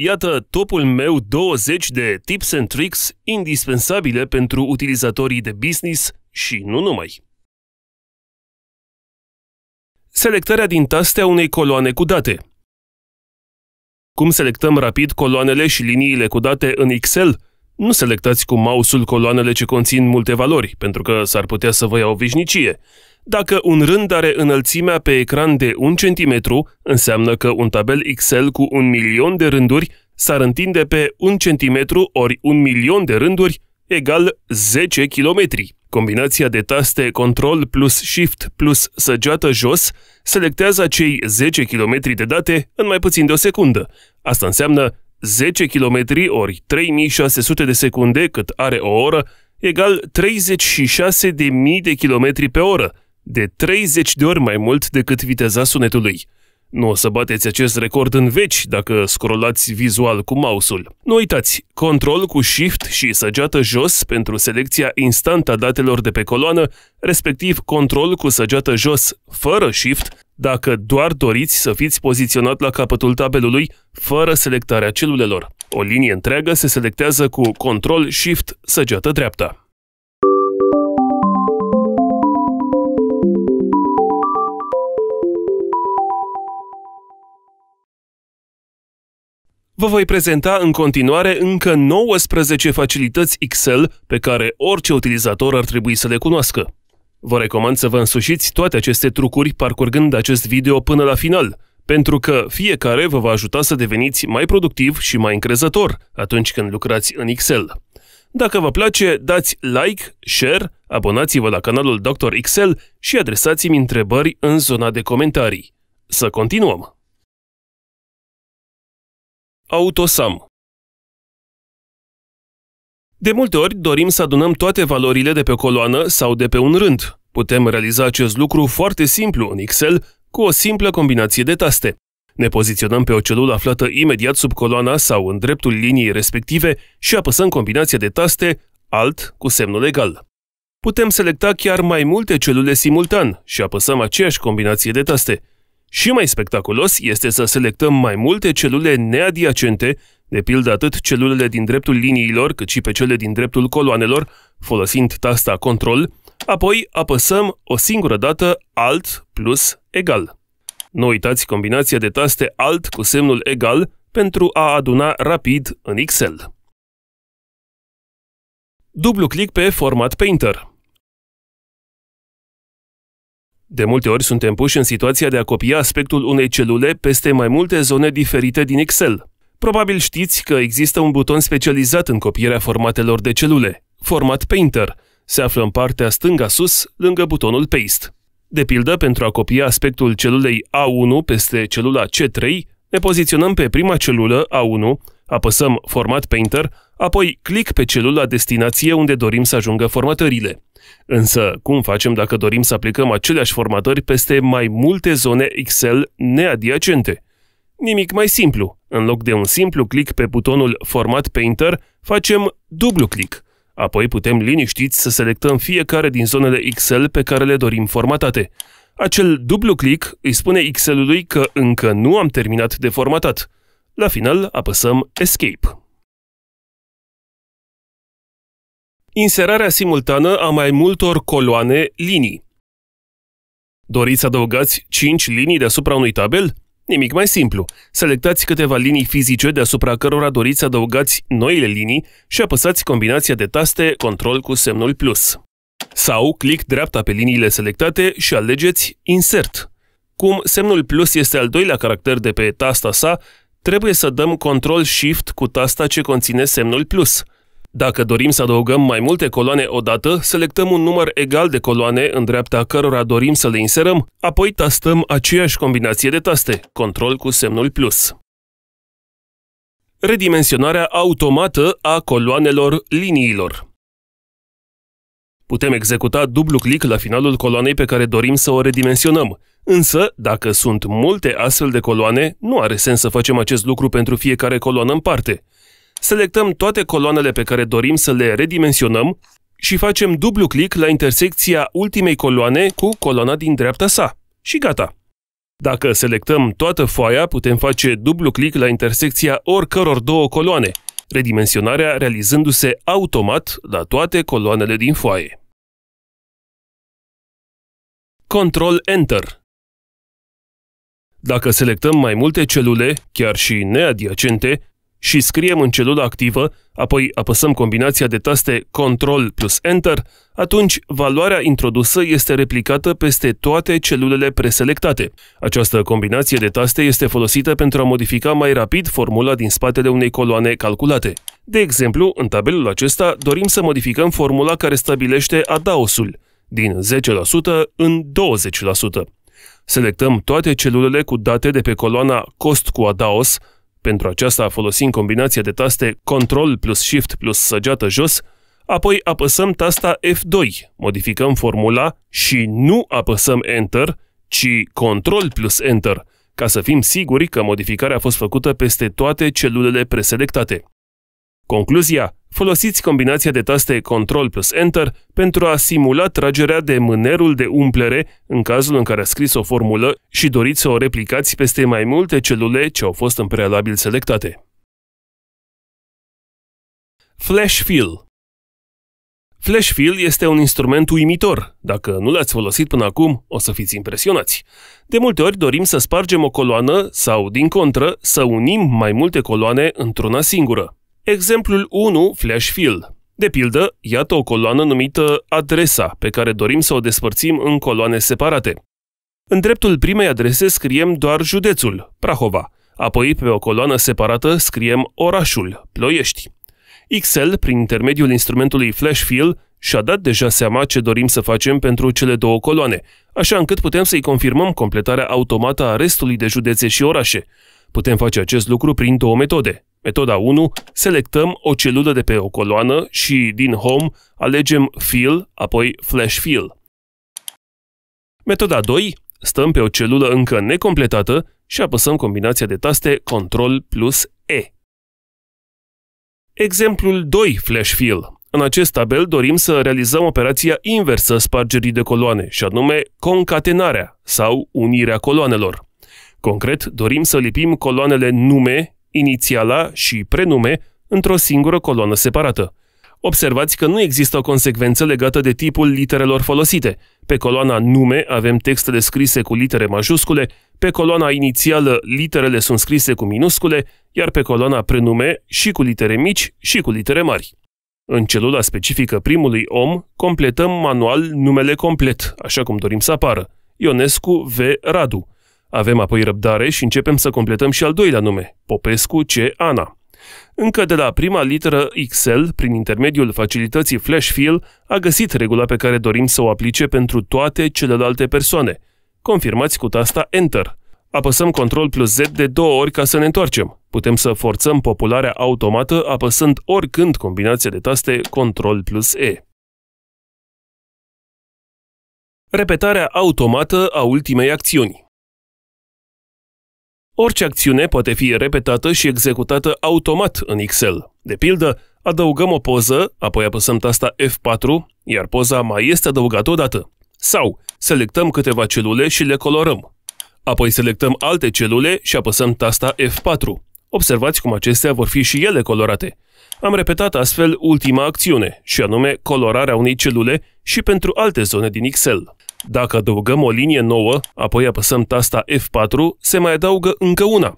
Iată topul meu 20 de tips and tricks indispensabile pentru utilizatorii de business și nu numai. Selectarea din tastea unei coloane cu date. Cum selectăm rapid coloanele și liniile cu date în Excel? Nu selectați cu mouse-ul coloanele ce conțin multe valori, pentru că s-ar putea să vă ia o veșnicie. Dacă un rând are înălțimea pe ecran de 1 cm, înseamnă că un tabel Excel cu un milion de rânduri s-ar întinde pe 1 cm ori un milion de rânduri egal 10 km. Combinația de taste Control plus Shift plus săgeată jos selectează cei 10 km de date în mai puțin de o secundă. Asta înseamnă 10 km ori 3600 de secunde cât are o oră, egal 36.000 de kilometri pe oră, de 30 de ori mai mult decât viteza sunetului. Nu o să bateți acest record în veci dacă scrollați vizual cu mouse-ul. Nu uitați, control cu shift și săgeată jos pentru selecția instantă a datelor de pe coloană, respectiv control cu săgeată jos fără shift dacă doar doriți să fiți poziționat la capătul tabelului fără selectarea celulelor. O linie întreagă se selectează cu control shift săgeată dreapta. Vă voi prezenta în continuare încă 19 facilități Excel pe care orice utilizator ar trebui să le cunoască. Vă recomand să vă însușiți toate aceste trucuri parcurgând acest video până la final, pentru că fiecare vă va ajuta să deveniți mai productiv și mai încrezător atunci când lucrați în Excel. Dacă vă place, dați like, share, abonați-vă la canalul Dr. Excel și adresați-mi întrebări în zona de comentarii. Să continuăm! Autosam De multe ori dorim să adunăm toate valorile de pe o coloană sau de pe un rând. Putem realiza acest lucru foarte simplu în Excel cu o simplă combinație de taste. Ne poziționăm pe o celulă aflată imediat sub coloana sau în dreptul liniei respective și apăsăm combinația de taste Alt cu semnul egal. Putem selecta chiar mai multe celule simultan și apăsăm aceeași combinație de taste – și mai spectaculos este să selectăm mai multe celule neadiacente, de pildă atât celulele din dreptul liniilor, cât și pe cele din dreptul coloanelor, folosind tasta Control, apoi apăsăm o singură dată Alt plus egal. Nu uitați combinația de taste Alt cu semnul egal pentru a aduna rapid în Excel. Dublu clic pe Format Painter. De multe ori suntem puși în situația de a copia aspectul unei celule peste mai multe zone diferite din Excel. Probabil știți că există un buton specializat în copierea formatelor de celule, format Painter. Se află în partea stânga sus, lângă butonul Paste. De pildă, pentru a copia aspectul celulei A1 peste celula C3, ne poziționăm pe prima celulă A1 Apăsăm Format Painter, apoi clic pe celula destinație unde dorim să ajungă formatările. Însă, cum facem dacă dorim să aplicăm aceleași formatări peste mai multe zone Excel neadiacente? Nimic mai simplu. În loc de un simplu clic pe butonul Format Painter, facem dublu clic. Apoi putem liniștiți să selectăm fiecare din zonele Excel pe care le dorim formatate. Acel dublu clic îi spune Excel-ului că încă nu am terminat de formatat. La final apăsăm Escape. Inserarea simultană a mai multor coloane linii. Doriți să adăugați 5 linii deasupra unui tabel? Nimic mai simplu. Selectați câteva linii fizice deasupra cărora doriți să adăugați noile linii și apăsați combinația de taste control cu semnul plus. Sau clic dreapta pe liniile selectate și alegeți Insert. Cum semnul plus este al doilea caracter de pe tasta sa, trebuie să dăm Ctrl-Shift cu tasta ce conține semnul plus. Dacă dorim să adăugăm mai multe coloane odată, selectăm un număr egal de coloane în dreapta cărora dorim să le inserăm, apoi tastăm aceeași combinație de taste, control cu semnul plus. Redimensionarea automată a coloanelor liniilor. Putem executa dublu click la finalul coloanei pe care dorim să o redimensionăm. Însă, dacă sunt multe astfel de coloane, nu are sens să facem acest lucru pentru fiecare coloană în parte. Selectăm toate coloanele pe care dorim să le redimensionăm și facem dublu click la intersecția ultimei coloane cu coloana din dreapta sa. Și gata! Dacă selectăm toată foaia, putem face dublu click la intersecția oricăror două coloane, redimensionarea realizându-se automat la toate coloanele din foaie. Control Enter dacă selectăm mai multe celule, chiar și neadiacente, și scriem în celula activă, apoi apăsăm combinația de taste Ctrl plus Enter, atunci valoarea introdusă este replicată peste toate celulele preselectate. Această combinație de taste este folosită pentru a modifica mai rapid formula din spatele unei coloane calculate. De exemplu, în tabelul acesta dorim să modificăm formula care stabilește adaosul, din 10% în 20%. Selectăm toate celulele cu date de pe coloana Cost cu Adaos, pentru aceasta folosim combinația de taste Ctrl plus Shift plus săgeată jos, apoi apăsăm tasta F2, modificăm formula și nu apăsăm Enter, ci Ctrl plus Enter, ca să fim siguri că modificarea a fost făcută peste toate celulele preselectate. Concluzia? Folosiți combinația de taste Control plus Enter pentru a simula tragerea de mânerul de umplere în cazul în care a scris o formulă și doriți să o replicați peste mai multe celule ce au fost în prealabil selectate. Flash Fill Flash Fill este un instrument uimitor. Dacă nu l-ați folosit până acum, o să fiți impresionați. De multe ori dorim să spargem o coloană sau, din contră, să unim mai multe coloane într-una singură. Exemplul 1, Fill. De pildă, iată o coloană numită adresa, pe care dorim să o despărțim în coloane separate. În dreptul primei adrese scriem doar județul, Prahova, apoi pe o coloană separată scriem orașul, Ploiești. Excel, prin intermediul instrumentului Flash Fill, și-a dat deja seama ce dorim să facem pentru cele două coloane, așa încât putem să-i confirmăm completarea automată a restului de județe și orașe. Putem face acest lucru prin două metode, Metoda 1. Selectăm o celulă de pe o coloană și din Home alegem Fill, apoi Flash Fill. Metoda 2. Stăm pe o celulă încă necompletată și apăsăm combinația de taste Ctrl plus E. Exemplul 2 Flash Fill. În acest tabel dorim să realizăm operația inversă spargerii de coloane, și anume concatenarea sau unirea coloanelor. Concret, dorim să lipim coloanele nume inițiala și prenume într-o singură coloană separată. Observați că nu există o consecvență legată de tipul literelor folosite. Pe coloana nume avem textele scrise cu litere majuscule, pe coloana inițială literele sunt scrise cu minuscule, iar pe coloana prenume și cu litere mici și cu litere mari. În celula specifică primului om, completăm manual numele complet, așa cum dorim să apară. Ionescu V. Radu. Avem apoi răbdare și începem să completăm și al doilea nume, Popescu C. Ana. Încă de la prima literă Xl, prin intermediul facilității Flash Fill, a găsit regula pe care dorim să o aplice pentru toate celelalte persoane. Confirmați cu tasta Enter. Apăsăm Ctrl plus Z de două ori ca să ne întoarcem. Putem să forțăm popularea automată apăsând oricând combinația de taste Ctrl plus E. Repetarea automată a ultimei acțiuni Orice acțiune poate fi repetată și executată automat în Excel. De pildă, adăugăm o poză, apoi apăsăm tasta F4, iar poza mai este adăugată odată. Sau selectăm câteva celule și le colorăm. Apoi selectăm alte celule și apăsăm tasta F4. Observați cum acestea vor fi și ele colorate. Am repetat astfel ultima acțiune, și anume colorarea unei celule și pentru alte zone din Excel. Dacă adăugăm o linie nouă, apoi apăsăm tasta F4, se mai adaugă încă una.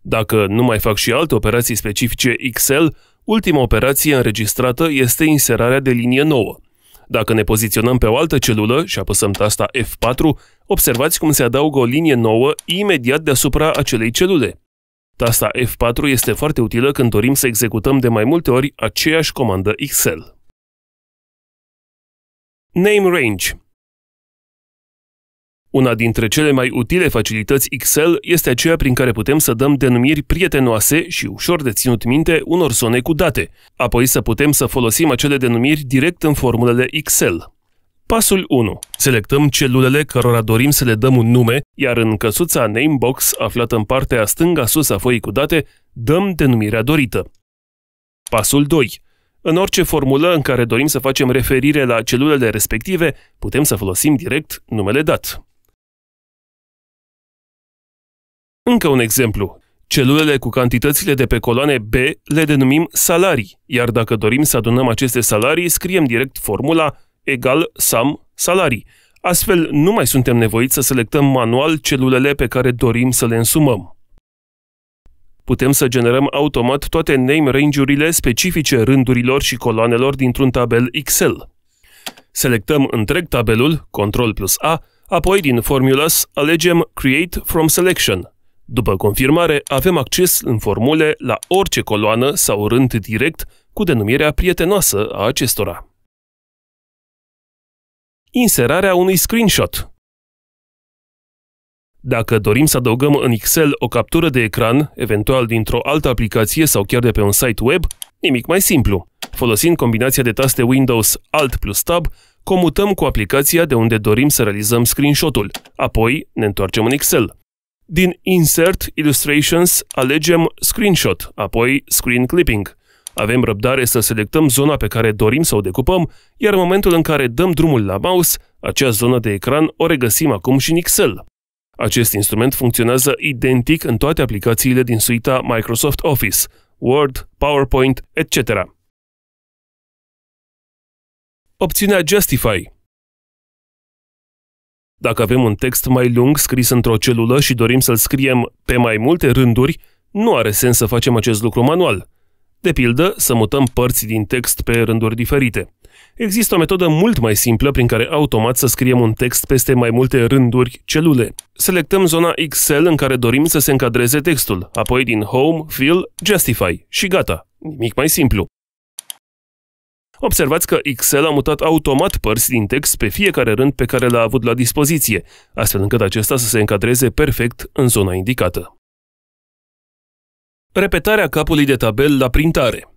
Dacă nu mai fac și alte operații specifice Excel, ultima operație înregistrată este inserarea de linie nouă. Dacă ne poziționăm pe o altă celulă și apăsăm tasta F4, observați cum se adaugă o linie nouă imediat deasupra acelei celule. Tasta F4 este foarte utilă când dorim să executăm de mai multe ori aceeași comandă Excel. Name Range una dintre cele mai utile facilități Excel este aceea prin care putem să dăm denumiri prietenoase și ușor de ținut minte unor zone cu date, apoi să putem să folosim acele denumiri direct în formulele Excel. Pasul 1. Selectăm celulele cărora dorim să le dăm un nume, iar în căsuța Namebox, aflată în partea stânga sus a foii cu date, dăm denumirea dorită. Pasul 2. În orice formulă în care dorim să facem referire la celulele respective, putem să folosim direct numele dat. Încă un exemplu. Celulele cu cantitățile de pe coloane B le denumim salarii, iar dacă dorim să adunăm aceste salarii, scriem direct formula egal sum salarii. Astfel, nu mai suntem nevoiți să selectăm manual celulele pe care dorim să le însumăm. Putem să generăm automat toate name range-urile specifice rândurilor și coloanelor dintr-un tabel Excel. Selectăm întreg tabelul, Ctrl plus A, apoi din Formulas alegem Create from Selection – după confirmare, avem acces în formule la orice coloană sau rând direct cu denumirea prietenoasă a acestora. Inserarea unui screenshot dacă dorim să adăugăm în Excel o captură de ecran, eventual dintr-o altă aplicație sau chiar de pe un site web, nimic mai simplu. Folosind combinația de taste Windows Alt plus Tab, comutăm cu aplicația de unde dorim să realizăm screenshot-ul. Apoi ne întoarcem în Excel. Din Insert Illustrations alegem Screenshot, apoi Screen Clipping. Avem răbdare să selectăm zona pe care dorim să o decupăm, iar în momentul în care dăm drumul la mouse, acea zonă de ecran o regăsim acum și în Excel. Acest instrument funcționează identic în toate aplicațiile din suita Microsoft Office, Word, PowerPoint, etc. Opțiunea Justify dacă avem un text mai lung scris într-o celulă și dorim să-l scriem pe mai multe rânduri, nu are sens să facem acest lucru manual. De pildă, să mutăm părți din text pe rânduri diferite. Există o metodă mult mai simplă prin care automat să scriem un text peste mai multe rânduri celule. Selectăm zona Excel în care dorim să se încadreze textul, apoi din Home, Fill, Justify și gata. Nimic mai simplu. Observați că Excel a mutat automat părți din text pe fiecare rând pe care l-a avut la dispoziție, astfel încât acesta să se încadreze perfect în zona indicată. Repetarea capului de tabel la printare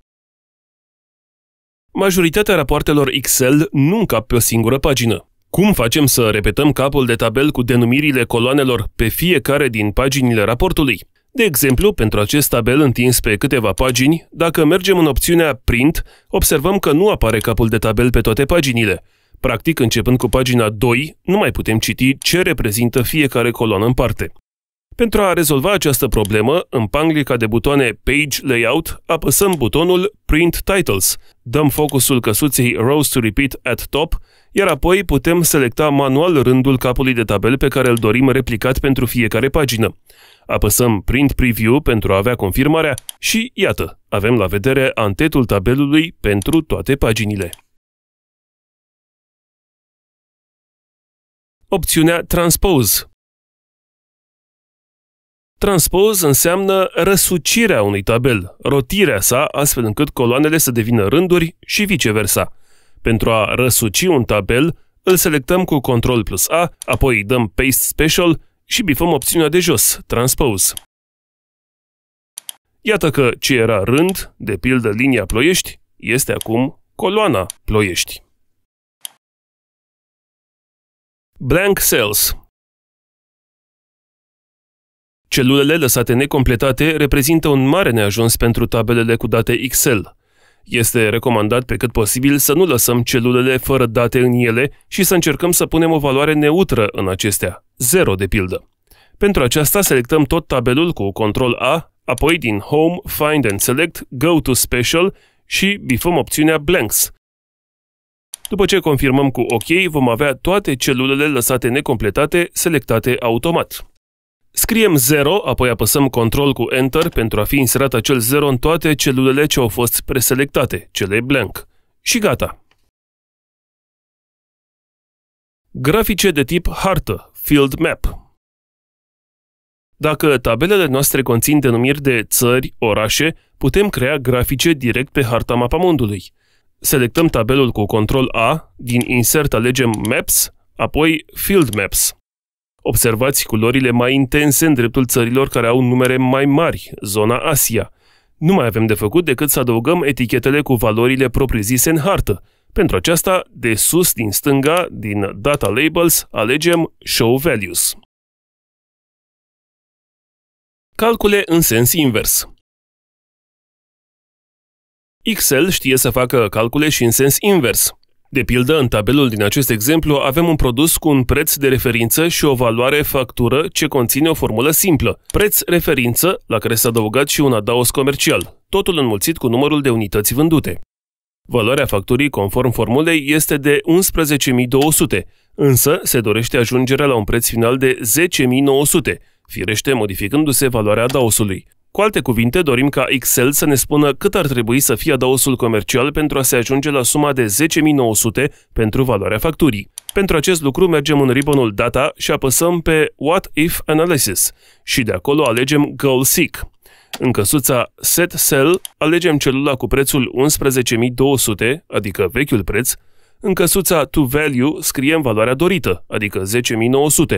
Majoritatea rapoartelor Excel nu încap pe o singură pagină. Cum facem să repetăm capul de tabel cu denumirile coloanelor pe fiecare din paginile raportului? De exemplu, pentru acest tabel întins pe câteva pagini, dacă mergem în opțiunea Print, observăm că nu apare capul de tabel pe toate paginile. Practic, începând cu pagina 2, nu mai putem citi ce reprezintă fiecare coloană în parte. Pentru a rezolva această problemă, în panglica de butoane Page Layout, apăsăm butonul Print Titles, dăm focusul căsuței Rows to Repeat at Top, iar apoi putem selecta manual rândul capului de tabel pe care îl dorim replicat pentru fiecare pagină. Apăsăm Print Preview pentru a avea confirmarea și iată, avem la vedere antetul tabelului pentru toate paginile. Opțiunea Transpose Transpose înseamnă răsucirea unui tabel, rotirea sa astfel încât coloanele să devină rânduri și viceversa. Pentru a răsuci un tabel, îl selectăm cu Ctrl plus A, apoi dăm Paste Special și bifăm opțiunea de jos, Transpose. Iată că ce era rând, de pildă linia ploiești, este acum coloana ploiești. Blank cells Celulele lăsate necompletate reprezintă un mare neajuns pentru tabelele cu date Excel. Este recomandat pe cât posibil să nu lăsăm celulele fără date în ele și să încercăm să punem o valoare neutră în acestea. 0 de pildă. Pentru aceasta selectăm tot tabelul cu Ctrl A, apoi din Home, Find and Select, Go to Special și bifăm opțiunea Blanks. După ce confirmăm cu OK, vom avea toate celulele lăsate necompletate selectate automat. Scriem 0, apoi apăsăm Ctrl cu Enter pentru a fi inserat acel 0 în toate celulele ce au fost preselectate, cele blank. Și gata! Grafice de tip hartă, field map. Dacă tabelele noastre conțin denumiri de țări, orașe, putem crea grafice direct pe harta mapamondului. Selectăm tabelul cu control A, din insert alegem Maps, apoi Field Maps. Observați culorile mai intense în dreptul țărilor care au numere mai mari, zona Asia. Nu mai avem de făcut decât să adăugăm etichetele cu valorile propriu-zise în hartă, pentru aceasta, de sus din stânga, din Data Labels, alegem Show Values. Calcule în sens invers. Excel știe să facă calcule și în sens invers. De pildă, în tabelul din acest exemplu avem un produs cu un preț de referință și o valoare factură ce conține o formulă simplă. Preț referință, la care s-a adăugat și un adaos comercial, totul înmulțit cu numărul de unități vândute. Valoarea facturii, conform formulei, este de 11.200, însă se dorește ajungerea la un preț final de 10.900, firește modificându-se valoarea adaosului. Cu alte cuvinte, dorim ca Excel să ne spună cât ar trebui să fie adaosul comercial pentru a se ajunge la suma de 10.900 pentru valoarea facturii. Pentru acest lucru mergem în ribbonul Data și apăsăm pe What If Analysis și de acolo alegem Goal Seek. În căsuța Set Sell alegem celula cu prețul 11.200, adică vechiul preț, în căsuța To Value scriem valoarea dorită, adică 10.900.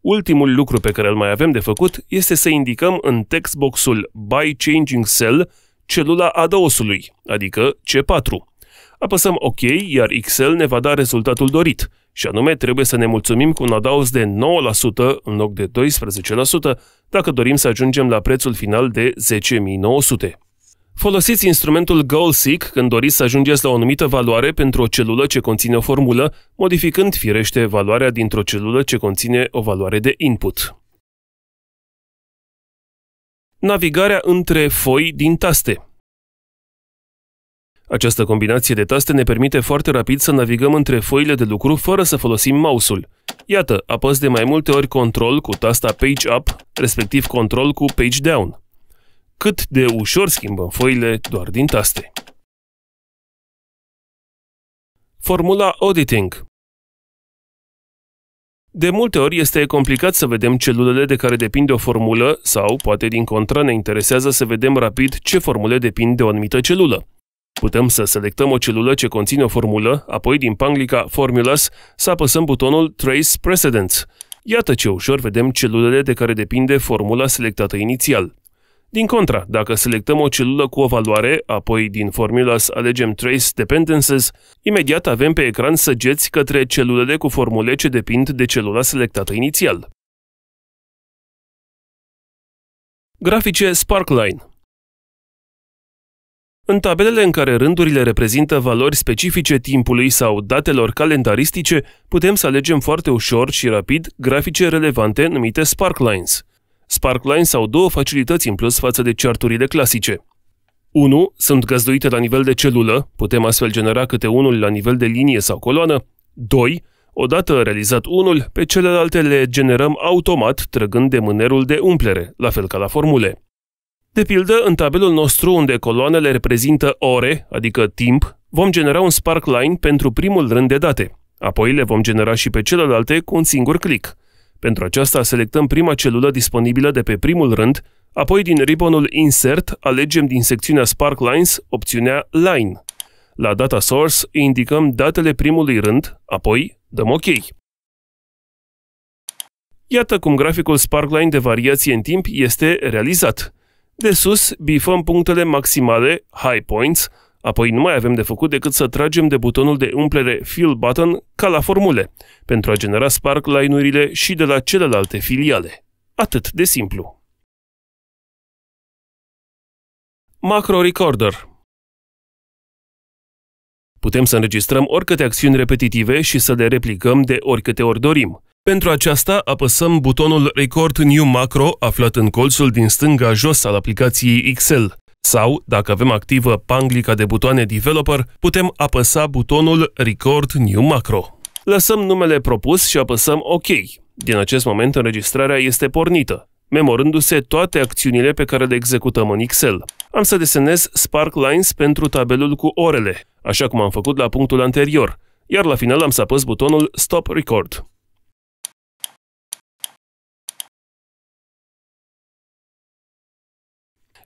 Ultimul lucru pe care îl mai avem de făcut este să indicăm în textboxul By Changing Cell celula adăosului, adică C4. Apăsăm OK, iar Excel ne va da rezultatul dorit, și anume trebuie să ne mulțumim cu un adaus de 9% în loc de 12% dacă dorim să ajungem la prețul final de 10.900. Folosiți instrumentul GoalSeek când doriți să ajungeți la o anumită valoare pentru o celulă ce conține o formulă, modificând firește valoarea dintr-o celulă ce conține o valoare de input. Navigarea între foi din taste această combinație de taste ne permite foarte rapid să navigăm între foile de lucru fără să folosim mouse-ul. Iată, apăs de mai multe ori Control cu tasta Page Up, respectiv Control cu Page Down. Cât de ușor schimbăm foile doar din taste. Formula Auditing de multe ori este complicat să vedem celulele de care depinde o formulă sau, poate din contra ne interesează să vedem rapid ce formule depind de o anumită celulă. Putem să selectăm o celulă ce conține o formulă, apoi din panglica Formulas să apăsăm butonul Trace Precedence. Iată ce ușor vedem celulele de care depinde formula selectată inițial. Din contra, dacă selectăm o celulă cu o valoare, apoi din Formulas alegem Trace Dependences, imediat avem pe ecran săgeți către celulele cu formule ce depind de celula selectată inițial. Grafice Sparkline în tabelele în care rândurile reprezintă valori specifice timpului sau datelor calendaristice, putem să alegem foarte ușor și rapid grafice relevante numite sparklines. Sparklines au două facilități în plus față de charturile clasice. 1. Sunt găzduite la nivel de celulă, putem astfel genera câte unul la nivel de linie sau coloană. 2. Odată realizat unul, pe celelalte le generăm automat trăgând de mânerul de umplere, la fel ca la formule. De pildă, în tabelul nostru unde coloanele reprezintă ore, adică timp, vom genera un sparkline pentru primul rând de date. Apoi le vom genera și pe celelalte cu un singur click. Pentru aceasta selectăm prima celulă disponibilă de pe primul rând, apoi din ribbonul Insert alegem din secțiunea Sparklines opțiunea Line. La Data Source indicăm datele primului rând, apoi dăm OK. Iată cum graficul Sparkline de variație în timp este realizat. De sus, bifăm punctele maximale, high points, apoi nu mai avem de făcut decât să tragem de butonul de umplere Fill Button ca la formule, pentru a genera Spark line-urile și de la celelalte filiale. Atât de simplu. Macro Recorder Putem să înregistrăm oricâte acțiuni repetitive și să le replicăm de oricâte ori dorim. Pentru aceasta apăsăm butonul Record New Macro aflat în colțul din stânga jos al aplicației Excel. Sau, dacă avem activă panglica de butoane Developer, putem apăsa butonul Record New Macro. Lăsăm numele propus și apăsăm OK. Din acest moment înregistrarea este pornită, memorându-se toate acțiunile pe care le executăm în Excel. Am să desenez Sparklines pentru tabelul cu orele, așa cum am făcut la punctul anterior, iar la final am să apăs butonul Stop Record.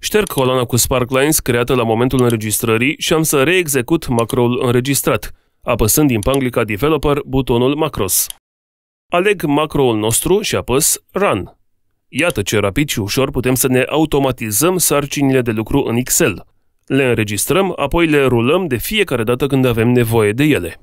Șterg coloana cu sparklines creată la momentul înregistrării și am să reexecut macroul înregistrat, apăsând din Panglica Developer butonul Macros. Aleg macroul nostru și apăs Run. Iată ce rapid și ușor putem să ne automatizăm sarcinile de lucru în Excel. Le înregistrăm, apoi le rulăm de fiecare dată când avem nevoie de ele.